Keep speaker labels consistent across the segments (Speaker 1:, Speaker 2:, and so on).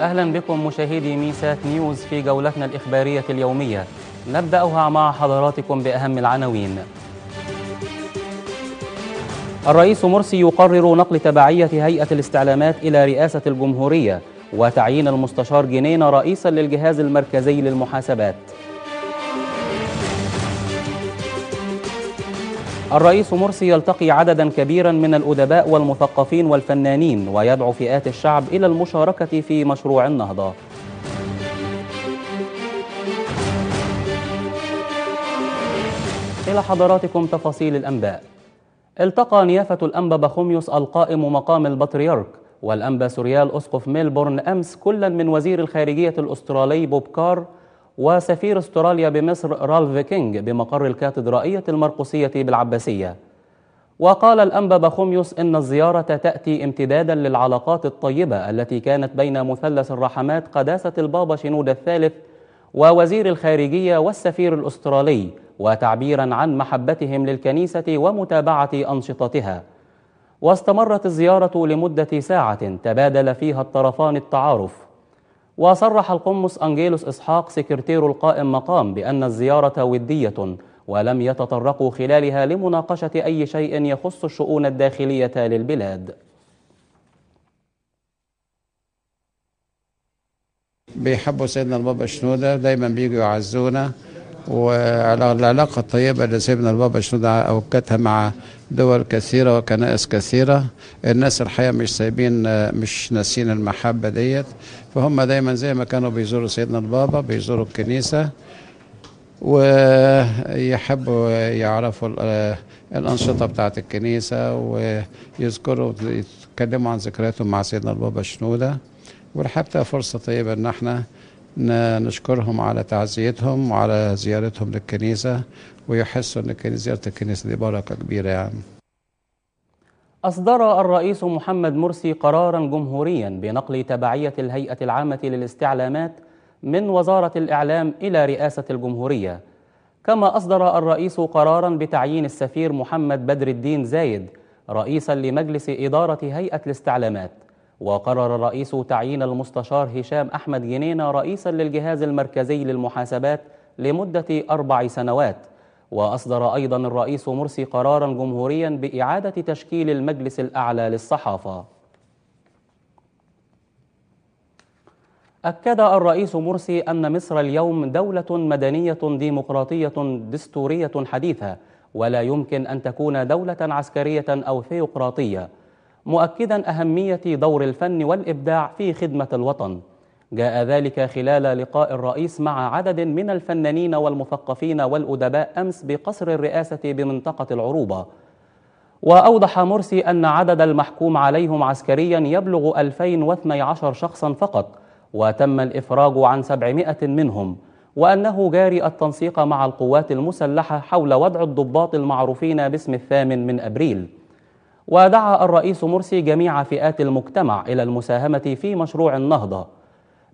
Speaker 1: أهلا بكم مشاهدي ميسات نيوز في جولتنا الإخبارية اليومية نبدأها مع حضراتكم بأهم العناوين الرئيس مرسي يقرر نقل تبعية هيئة الاستعلامات إلى رئاسة الجمهورية وتعيين المستشار جنينة رئيسا للجهاز المركزي للمحاسبات الرئيس مرسي يلتقي عددا كبيرا من الأدباء والمثقفين والفنانين ويدعو فئات الشعب إلى المشاركة في مشروع النهضة إلى حضراتكم تفاصيل الأنباء التقى نيافة الأنبا بخوميوس القائم مقام البطريرك والأنبا سوريال أسقف ميلبورن أمس كلا من وزير الخارجية الأسترالي بوب كار وسفير استراليا بمصر رالف كينج بمقر الكاتدرائية المرقسية بالعباسية وقال الأنبا بخوميوس إن الزيارة تأتي امتدادا للعلاقات الطيبة التي كانت بين مثلث الرحمات قداسة البابا شنود الثالث ووزير الخارجية والسفير الأسترالي وتعبيرا عن محبتهم للكنيسة ومتابعة أنشطتها واستمرت الزيارة لمدة ساعة تبادل فيها الطرفان التعارف وصرح القمص أنجيلوس إسحاق سكرتير القائم مقام بأن الزيارة ودية ولم يتطرقوا خلالها لمناقشة أي شيء يخص الشؤون الداخلية للبلاد بيحبوا سيدنا البابا شنودة دايما بيجوا يعزونا وعلى العلاقة الطيبة اللي سيدنا البابا شنودة أوكتها مع دول
Speaker 2: كثيرة وكنائس كثيرة الناس الحقيقة مش سايبين مش ناسين المحبة ديت فهم دايما زي ما كانوا بيزوروا سيدنا البابا بيزوروا الكنيسة
Speaker 1: ويحبوا يعرفوا الأنشطة بتاعة الكنيسة ويذكروا يتكلموا عن ذكرياتهم مع سيدنا البابا شنودة والحقيقة فرصة طيبة إن احنا نشكرهم على تعزيتهم وعلى زيارتهم للكنيسة ويحسوا إن زيارة الكنيسة دي بركة كبيرة يعني أصدر الرئيس محمد مرسي قرارا جمهوريا بنقل تبعية الهيئة العامة للاستعلامات من وزارة الإعلام إلى رئاسة الجمهورية كما أصدر الرئيس قرارا بتعيين السفير محمد بدر الدين زايد رئيسا لمجلس إدارة هيئة الاستعلامات وقرر الرئيس تعيين المستشار هشام أحمد جنينة رئيسا للجهاز المركزي للمحاسبات لمدة أربع سنوات وأصدر أيضا الرئيس مرسي قرارا جمهوريا بإعادة تشكيل المجلس الأعلى للصحافة أكد الرئيس مرسي أن مصر اليوم دولة مدنية ديمقراطية دستورية حديثة ولا يمكن أن تكون دولة عسكرية أو ثيوقراطية مؤكدا أهمية دور الفن والإبداع في خدمة الوطن جاء ذلك خلال لقاء الرئيس مع عدد من الفنانين والمثقفين والأدباء أمس بقصر الرئاسة بمنطقة العروبة وأوضح مرسي أن عدد المحكوم عليهم عسكريا يبلغ 2012 شخصا فقط وتم الإفراج عن 700 منهم وأنه جاري التنسيق مع القوات المسلحة حول وضع الضباط المعروفين باسم الثامن من أبريل ودعا الرئيس مرسي جميع فئات المجتمع إلى المساهمة في مشروع النهضة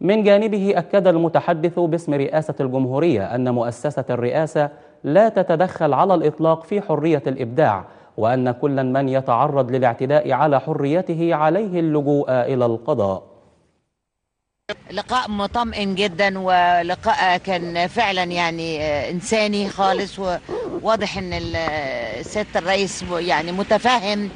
Speaker 1: من جانبه أكد المتحدث باسم رئاسة الجمهورية أن مؤسسة الرئاسة لا تتدخل على الإطلاق في حرية الإبداع وأن كل من يتعرض للاعتداء على حريته عليه اللجوء إلى القضاء
Speaker 2: لقاء مطمئن جدا ولقاء كان فعلا يعني آه، إنساني خالص وواضح أن السيد آه، الرئيس يعني متفهم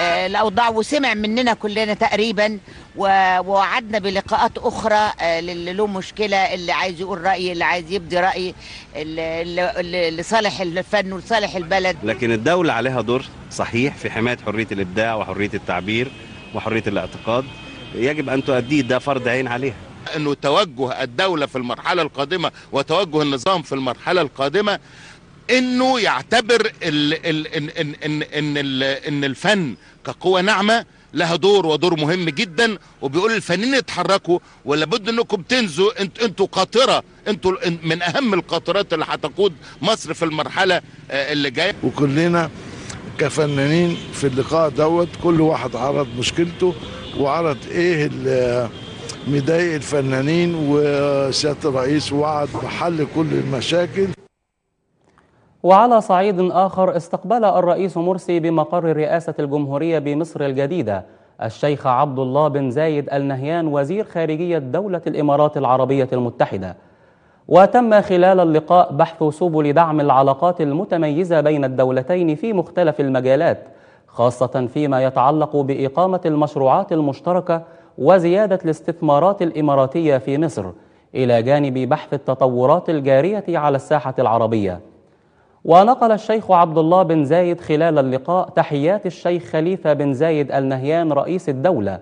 Speaker 2: الاوضاع آه، وسمع مننا كلنا تقريبا ووعدنا بلقاءات اخرى آه، للي له مشكله اللي عايز يقول راي اللي عايز يبدي راي لصالح الفن ولصالح البلد لكن الدوله عليها دور صحيح في حمايه حريه الابداع وحريه التعبير وحريه الاعتقاد يجب ان تؤديه ده فرض عين عليها انه توجه الدوله في المرحله القادمه وتوجه النظام في
Speaker 1: المرحله القادمه انه يعتبر ال ال ان ان ان ان, إن الفن كقوه ناعمه لها دور ودور مهم جدا وبيقول الفنانين
Speaker 2: اتحركوا ولا بد انكم تنزوا انت انتوا قاطره انتوا من اهم القاطرات اللي هتقود مصر في المرحله آه، اللي جايه وكلنا كفنانين في اللقاء دوت كل واحد عرض مشكلته وعرض ايه اللي مضايق الفنانين وسياده الرئيس وعد بحل كل المشاكل
Speaker 1: وعلى صعيد آخر استقبل الرئيس مرسي بمقر رئاسة الجمهورية بمصر الجديدة الشيخ عبد الله بن زايد النهيان وزير خارجية دولة الإمارات العربية المتحدة وتم خلال اللقاء بحث سبل دعم العلاقات المتميزة بين الدولتين في مختلف المجالات خاصة فيما يتعلق بإقامة المشروعات المشتركة وزيادة الاستثمارات الإماراتية في مصر إلى جانب بحث التطورات الجارية على الساحة العربية ونقل الشيخ عبد الله بن زايد خلال اللقاء تحيات الشيخ خليفة بن زايد النهيان رئيس الدولة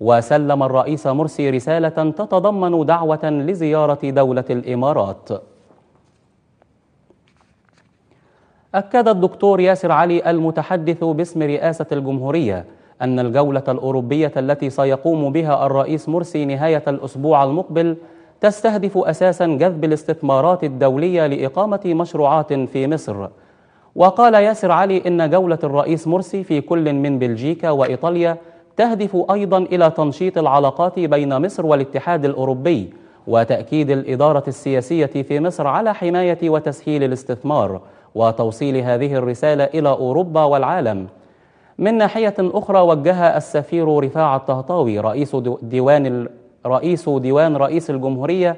Speaker 1: وسلم الرئيس مرسي رسالة تتضمن دعوة لزيارة دولة الإمارات أكد الدكتور ياسر علي المتحدث باسم رئاسة الجمهورية أن الجولة الأوروبية التي سيقوم بها الرئيس مرسي نهاية الأسبوع المقبل تستهدف أساسا جذب الاستثمارات الدولية لإقامة مشروعات في مصر وقال ياسر علي إن جولة الرئيس مرسي في كل من بلجيكا وإيطاليا تهدف أيضا إلى تنشيط العلاقات بين مصر والاتحاد الأوروبي وتأكيد الإدارة السياسية في مصر على حماية وتسهيل الاستثمار وتوصيل هذه الرسالة إلى أوروبا والعالم من ناحية أخرى وجه السفير رفاعه الطهطاوي رئيس ديوان رئيس ديوان رئيس الجمهورية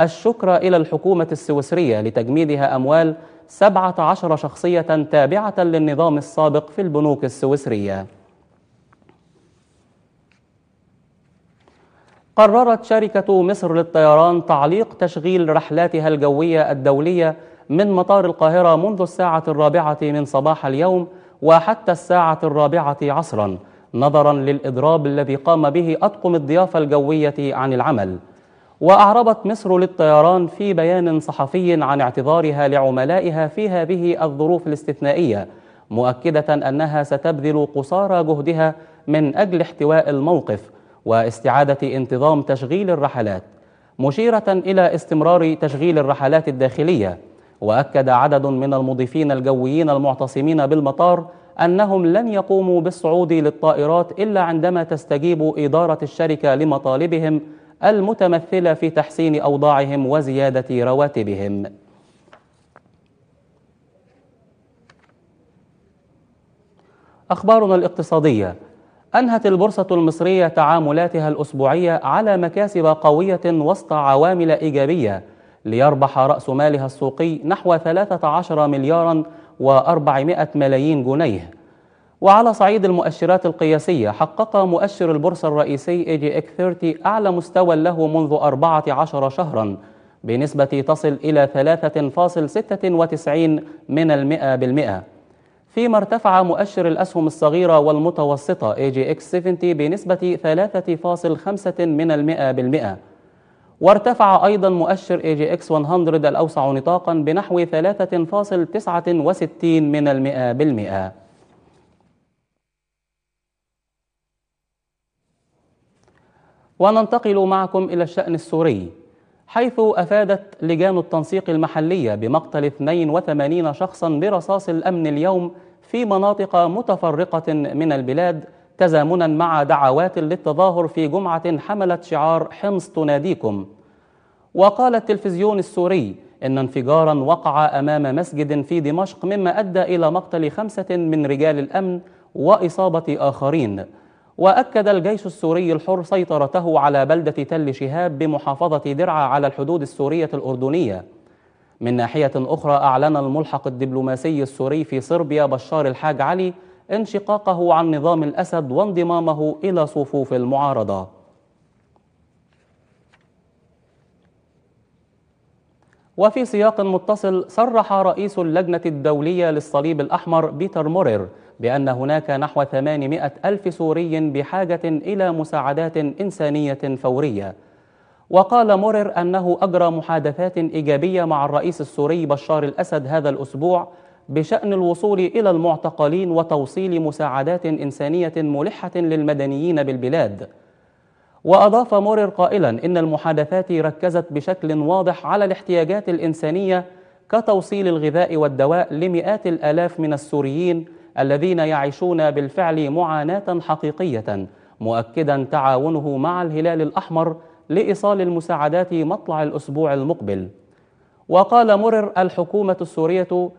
Speaker 1: الشكر إلى الحكومة السويسرية لتجميدها أموال 17 شخصية تابعة للنظام السابق في البنوك السويسرية قررت شركة مصر للطيران تعليق تشغيل رحلاتها الجوية الدولية من مطار القاهرة منذ الساعة الرابعة من صباح اليوم وحتى الساعة الرابعة عصراً نظرا للإضراب الذي قام به أطقم الضيافة الجوية عن العمل وأعربت مصر للطيران في بيان صحفي عن اعتذارها لعملائها في هذه الظروف الاستثنائية مؤكدة أنها ستبذل قصارى جهدها من أجل احتواء الموقف واستعادة انتظام تشغيل الرحلات مشيرة إلى استمرار تشغيل الرحلات الداخلية وأكد عدد من المضيفين الجويين المعتصمين بالمطار أنهم لن يقوموا بالصعود للطائرات إلا عندما تستجيب إدارة الشركة لمطالبهم المتمثلة في تحسين أوضاعهم وزيادة رواتبهم أخبارنا الاقتصادية أنهت البورصة المصرية تعاملاتها الأسبوعية على مكاسب قوية وسط عوامل إيجابية ليربح رأس مالها السوقي نحو 13 ملياراً و400 ملايين جنيه وعلى صعيد المؤشرات القياسية حقق مؤشر البورصة الرئيسي الرئيسي 30 أعلى مستوى له منذ 14 شهرا بنسبة تصل إلى 3.96 من المئة بالمئة فيما ارتفع مؤشر الأسهم الصغيرة والمتوسطة والمتوسطة 70 بنسبة 3.5 من المئة بالمئة وارتفع أيضا مؤشر اي جي اكس 100 الأوسع نطاقا بنحو 3.69 من المئة بالمئة وننتقل معكم إلى الشأن السوري حيث أفادت لجان التنسيق المحلية بمقتل 82 شخصا برصاص الأمن اليوم في مناطق متفرقة من البلاد تزامنا مع دعوات للتظاهر في جمعة حملت شعار حمص تناديكم وقال التلفزيون السوري إن انفجارا وقع أمام مسجد في دمشق مما أدى إلى مقتل خمسة من رجال الأمن وإصابة آخرين وأكد الجيش السوري الحر سيطرته على بلدة تل شهاب بمحافظة درعا على الحدود السورية الأردنية من ناحية أخرى أعلن الملحق الدبلوماسي السوري في صربيا بشار الحاج علي انشقاقه عن نظام الأسد وانضمامه إلى صفوف المعارضة وفي سياق متصل صرح رئيس اللجنة الدولية للصليب الأحمر بيتر مورير بأن هناك نحو 800 ألف سوري بحاجة إلى مساعدات إنسانية فورية وقال مورير أنه أجرى محادثات إيجابية مع الرئيس السوري بشار الأسد هذا الأسبوع بشأن الوصول إلى المعتقلين وتوصيل مساعدات إنسانية ملحة للمدنيين بالبلاد وأضاف مورر قائلا إن المحادثات ركزت بشكل واضح على الاحتياجات الإنسانية كتوصيل الغذاء والدواء لمئات الآلاف من السوريين الذين يعيشون بالفعل معاناة حقيقية مؤكدا تعاونه مع الهلال الأحمر لإيصال المساعدات مطلع الأسبوع المقبل وقال مرر الحكومة السورية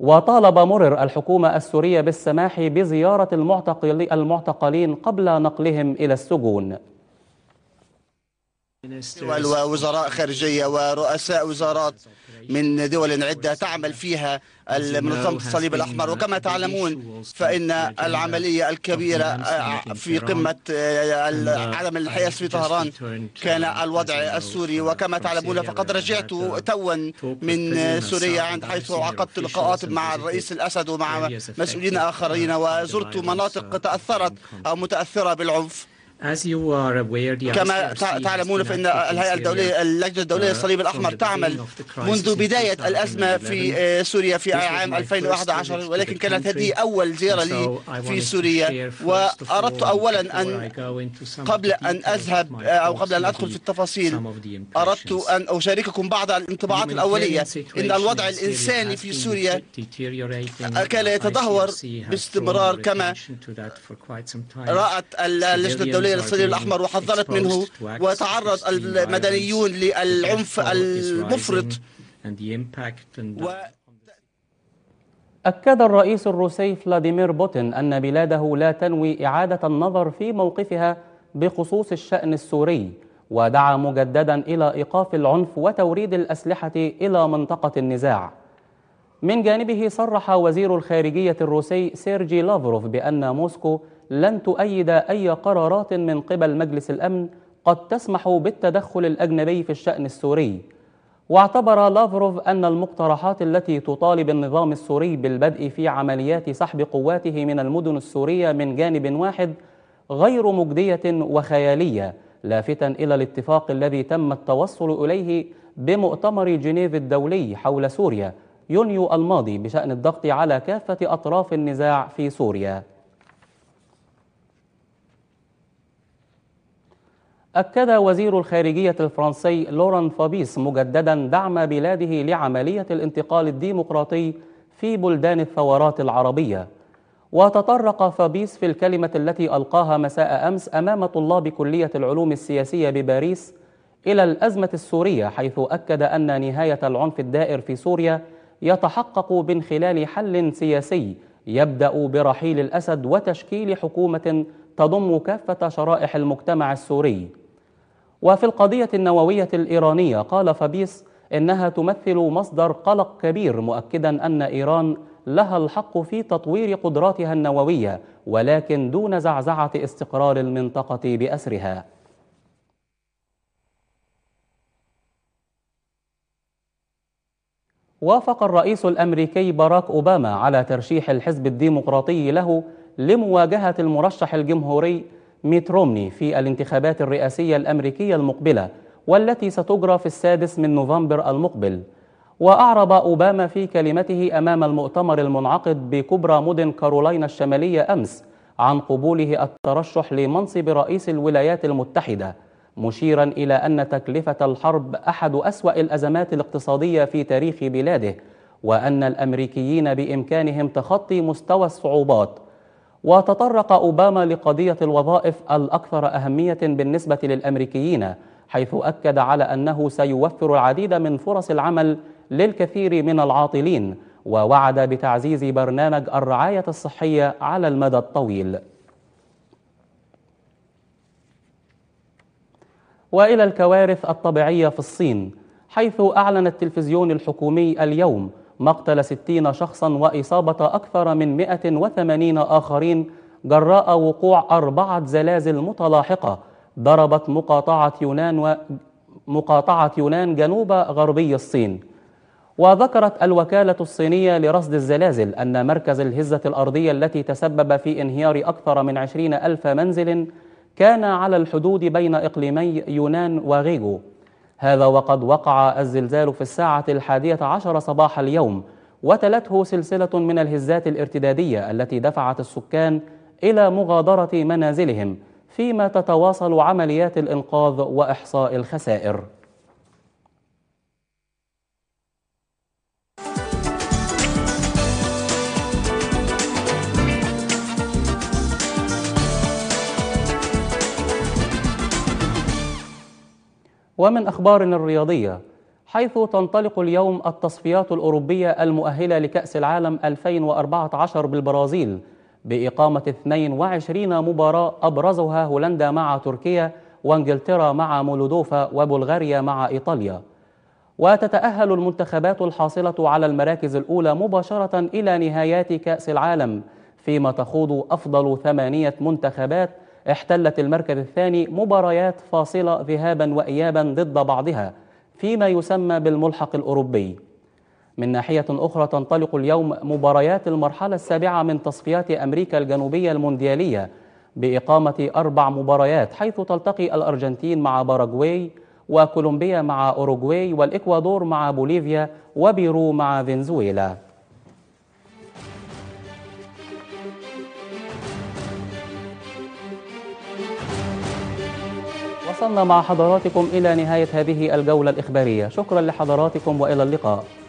Speaker 1: وطالب مرر الحكومة السورية بالسماح بزيارة المعتقلين قبل نقلهم إلى السجون
Speaker 2: ووزراء خارجية ورؤساء وزارات من دول عدة تعمل فيها منظمة الصليب الأحمر وكما تعلمون فإن العملية الكبيرة آه، في قمة آه، uh, عدم الحياة في طهران كان الوضع السوري وكما تعلمون فقد رجعت uh, توا من سوريا عند حيث عقدت لقاءات مع الرئيس الأسد ومع مسؤولين آخرين وزرت مناطق تأثرت أو متأثرة بالعنف
Speaker 1: كما
Speaker 2: تعلمون فإن الهيئة الدولية اللجنة الدولية للصليب uh, الأحمر تعمل منذ بداية الأزمة في آه، سوريا في عام 2011 ولكن كانت هذه أول زيارة لي في سوريا وأردت أولا أن قبل أن أذهب أو قبل أن أدخل في التفاصيل أردت أن أشارككم بعض الانطباعات الأولية إن الوضع الإنساني في سوريا
Speaker 1: كان يتدهور باستمرار كما رأت اللجنة الدولية للصليب الأحمر وحذرت منه وتعرض المدنيون للعنف المفرط و... أكد الرئيس الروسي فلاديمير بوتين أن بلاده لا تنوي إعادة النظر في موقفها بخصوص الشأن السوري ودعا مجددا إلى إيقاف العنف وتوريد الأسلحة إلى منطقة النزاع من جانبه صرح وزير الخارجية الروسي سيرجي لافروف بأن موسكو لن تؤيد أي قرارات من قبل مجلس الأمن قد تسمح بالتدخل الأجنبي في الشأن السوري واعتبر لافروف أن المقترحات التي تطالب النظام السوري بالبدء في عمليات سحب قواته من المدن السورية من جانب واحد غير مجدية وخيالية لافتا إلى الاتفاق الذي تم التوصل إليه بمؤتمر جنيف الدولي حول سوريا يونيو الماضي بشأن الضغط على كافة أطراف النزاع في سوريا أكد وزير الخارجية الفرنسي لوران فابيس مجددا دعم بلاده لعملية الانتقال الديمقراطي في بلدان الثورات العربية وتطرق فابيس في الكلمة التي ألقاها مساء أمس أمام طلاب كلية العلوم السياسية بباريس إلى الأزمة السورية حيث أكد أن نهاية العنف الدائر في سوريا يتحقق من خلال حل سياسي يبدأ برحيل الأسد وتشكيل حكومة تضم كافة شرائح المجتمع السوري وفي القضية النووية الإيرانية قال فبيس إنها تمثل مصدر قلق كبير مؤكدا أن إيران لها الحق في تطوير قدراتها النووية ولكن دون زعزعة استقرار المنطقة بأسرها وافق الرئيس الأمريكي باراك أوباما على ترشيح الحزب الديمقراطي له لمواجهة المرشح الجمهوري ميت رومني في الانتخابات الرئاسية الأمريكية المقبلة والتي ستجرى في السادس من نوفمبر المقبل وأعرب أوباما في كلمته أمام المؤتمر المنعقد بكبرى مدن كارولينا الشمالية أمس عن قبوله الترشح لمنصب رئيس الولايات المتحدة مشيرا إلى أن تكلفة الحرب أحد أسوأ الأزمات الاقتصادية في تاريخ بلاده وأن الأمريكيين بإمكانهم تخطي مستوى الصعوبات وتطرق أوباما لقضية الوظائف الأكثر أهمية بالنسبة للأمريكيين حيث أكد على أنه سيوفر العديد من فرص العمل للكثير من العاطلين ووعد بتعزيز برنامج الرعاية الصحية على المدى الطويل وإلى الكوارث الطبيعية في الصين حيث أعلن التلفزيون الحكومي اليوم مقتل ستين شخصا وإصابة أكثر من 180 آخرين جراء وقوع أربعة زلازل متلاحقة ضربت مقاطعة يونان و مقاطعة يونان جنوب غربي الصين وذكرت الوكالة الصينية لرصد الزلازل أن مركز الهزة الأرضية التي تسبب في انهيار أكثر من عشرين ألف منزل كان على الحدود بين إقليمي يونان وغيغو هذا وقد وقع الزلزال في الساعة الحادية عشر صباح اليوم وتلته سلسلة من الهزات الارتدادية التي دفعت السكان إلى مغادرة منازلهم فيما تتواصل عمليات الإنقاذ وإحصاء الخسائر ومن أخبارنا الرياضية حيث تنطلق اليوم التصفيات الأوروبية المؤهلة لكأس العالم 2014 بالبرازيل بإقامة 22 مباراة أبرزها هولندا مع تركيا وانجلترا مع مولودوفا وبلغاريا مع إيطاليا وتتأهل المنتخبات الحاصلة على المراكز الأولى مباشرة إلى نهايات كأس العالم فيما تخوض أفضل ثمانية منتخبات احتلت المركز الثاني مباريات فاصلة ذهابا وإيابا ضد بعضها فيما يسمى بالملحق الأوروبي من ناحية أخرى تنطلق اليوم مباريات المرحلة السابعة من تصفيات أمريكا الجنوبية المونديالية بإقامة أربع مباريات حيث تلتقي الأرجنتين مع باراغواي وكولومبيا مع أوروغواي والإكوادور مع بوليفيا وبيرو مع فنزويلا وصلنا مع حضراتكم إلى نهاية هذه الجولة الإخبارية شكرا لحضراتكم وإلى اللقاء